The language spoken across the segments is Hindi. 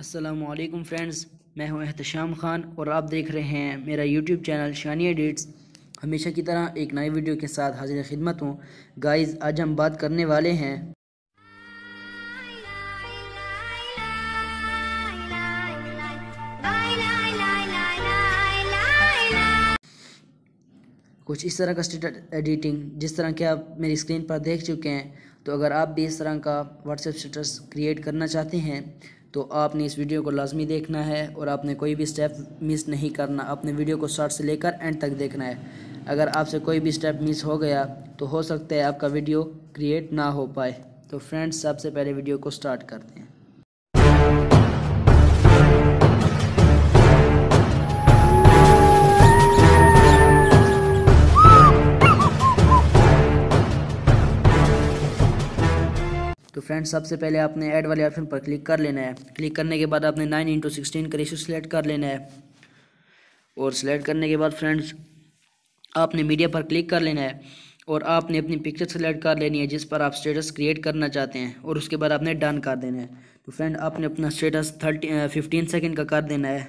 असलम फ्रेंड्स मैं हूं एहतशाम ख़ान और आप देख रहे हैं मेरा यूट्यूब चैनल शानिया एडिट्स हमेशा की तरह एक नई वीडियो के साथ हाजिर खिदमत हूँ गाइज आज हम बात करने वाले हैं कुछ इस तरह का स्टेटस एडिटिंग जिस तरह के आप मेरी स्क्रीन पर देख चुके हैं तो अगर आप भी इस तरह का व्हाट्सएप स्टेटस क्रिएट करना चाहते हैं तो आपने इस वीडियो को लाजमी देखना है और आपने कोई भी स्टेप मिस नहीं करना आपने वीडियो को शॉर्ट से लेकर एंड तक देखना है अगर आपसे कोई भी स्टेप मिस हो गया तो हो सकता है आपका वीडियो क्रिएट ना हो पाए तो फ्रेंड्स सबसे पहले वीडियो को स्टार्ट करते हैं फ्रेंड सबसे पहले आपने ऐड वाले ऑप्शन पर क्लिक कर लेना है क्लिक करने के बाद आपने नाइन इंटू सिक्सटीन का रेशो सिलेक्ट कर लेना है और सिलेक्ट करने के बाद फ्रेंड्स आपने मीडिया पर क्लिक कर लेना है और आपने अपनी पिक्चर सेलेक्ट कर लेनी है जिस पर आप स्टेटस क्रिएट करना चाहते हैं और उसके बाद आपने डन कर देना है तो फ्रेंड आपने अपना स्टेटस थर्टी फिफ्टीन सेकेंड का कर देना है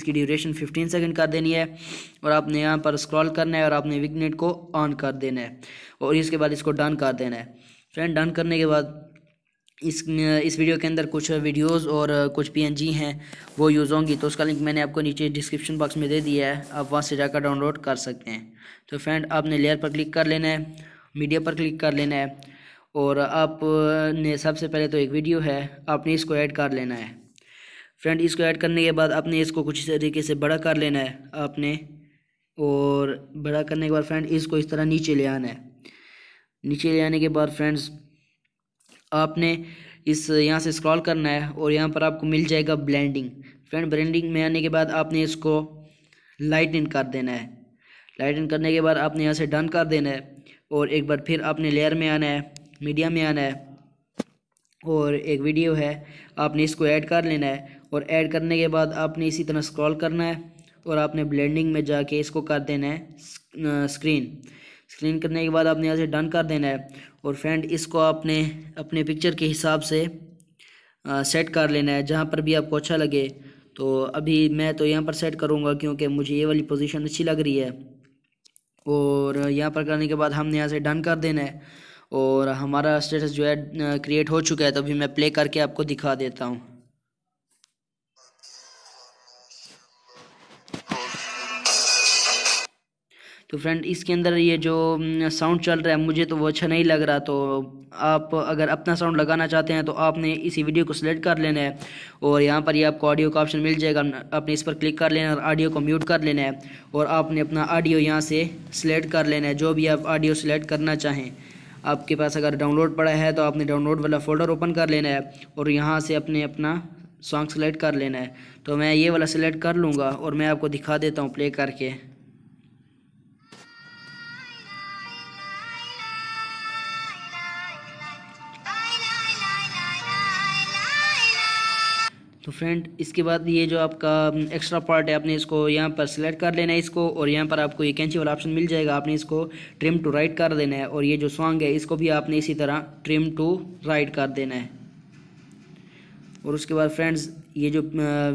इसकी ड्यूरेशन फिफ्टीन सेकेंड कर देनी है और आपने यहाँ पर स्क्रॉल करना है और आपने विगनेट को ऑन कर देना है और इसके बाद इसको डन कर देना है फ्रेंड डन करने के बाद इस इस वीडियो के अंदर कुछ वीडियोस और कुछ पीएनजी हैं वो यूज़ होंगी तो उसका लिंक मैंने आपको नीचे डिस्क्रिप्शन बॉक्स में दे दिया है आप वहाँ से जाकर डाउनलोड कर सकते हैं तो फ्रेंड आपने लेयर पर क्लिक कर लेना है मीडिया पर क्लिक कर लेना है और आपने सबसे पहले तो एक वीडियो है आपने इसको ऐड कर लेना है फ्रेंड इसको ऐड करने के बाद आपने इसको कुछ इस तरीके से बड़ा कर लेना है आपने और बड़ा करने के बाद फ्रेंड इसको इस तरह नीचे ले आना है नीचे ले आने के बाद फ्रेंड्स आपने इस यहाँ से स्क्रॉल करना है और यहाँ पर आपको मिल जाएगा ब्लेंडिंग फ्रेंड ब्लेंडिंग में आने के बाद आपने इसको लाइट इन कर देना है लाइट इन करने के बाद आपने यहाँ से डन कर देना है और एक बार फिर आपने लेयर में आना है मीडिया में आना है और एक वीडियो है आपने इसको ऐड कर लेना है और ऐड करने के बाद आपने इसी तरह स्क्रॉल करना है और आपने ब्लेंडिंग में जाके इसको कर देना है स्क्रीन स्क्रीन करने के बाद आपने यहाँ से डन कर देना है और फ्रेंड इसको आपने अपने पिक्चर के हिसाब से आ, सेट कर लेना है जहाँ पर भी आपको अच्छा लगे तो अभी मैं तो यहाँ पर सेट करूँगा क्योंकि मुझे ये वाली पोजीशन अच्छी लग रही है और यहाँ पर करने के बाद हमने यहाँ से डन कर देना है और हमारा स्टेटस जो है क्रिएट हो चुका है तो अभी मैं प्ले करके आपको दिखा देता हूँ तो फ्रेंड इसके अंदर ये जो साउंड चल रहा है मुझे तो वो अच्छा नहीं लग रहा तो आप अगर अपना साउंड लगाना चाहते हैं तो आपने इसी वीडियो को सिलेक्ट कर लेना है और यहाँ पर ये आपको ऑडियो का ऑप्शन मिल जाएगा आपने इस पर क्लिक कर लेना है और ऑडियो को म्यूट कर लेना है और आपने अपना ऑडियो यहाँ से सिलेक्ट कर लेना है जो भी आप ऑडियो सिलेक्ट करना चाहें आपके पास अगर डाउनलोड पड़ा है तो आपने डाउनलोड वाला फ़ोल्डर ओपन कर लेना है और यहाँ से अपने अपना सॉन्ग सेलेक्ट कर लेना है तो मैं ये वाला सेलेक्ट कर लूँगा और मैं आपको दिखा देता हूँ प्ले करके तो फ्रेंड इसके बाद ये जो आपका एक्स्ट्रा हम्म, पार्ट है आपने इसको यहाँ पर सिलेक्ट कर लेना है इसको और यहाँ पर आपको ये कैंची वाला ऑप्शन मिल जाएगा आपने इसको ट्रिम टू राइट कर देना है और ये जो सॉन्ग है इसको भी आपने इसी तरह ट्रिम टू राइट कर देना है और उसके बाद फ्रेंड्स ये जो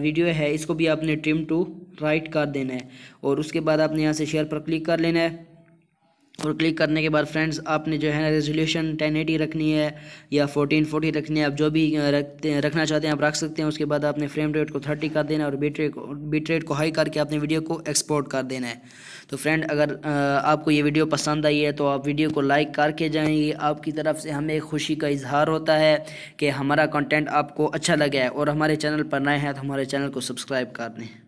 वीडियो है इसको भी आपने ट्रिम टू राइट कर देना है और उसके बाद आपने यहाँ से शेयर पर क्लिक कर लेना है और क्लिक करने के बाद फ्रेंड्स आपने जो है रेजोल्यूशन 1080 रखनी है या 1440 रखनी है आप जो भी रखते हैं रखना चाहते हैं आप रख सकते हैं उसके बाद आपने फ्रेम रेट को 30 कर देना और बीट रेट को बीट रेट को हाई करके आपने वीडियो को एक्सपोर्ट कर देना है तो फ्रेंड अगर आपको ये वीडियो पसंद आई है तो आप वीडियो को लाइक करके जाएंगे आपकी तरफ से हमें खुशी का इजहार होता है कि हमारा कंटेंट आपको अच्छा लगे और हमारे चैनल पर नए हैं तो हमारे चैनल को सब्सक्राइब कर दें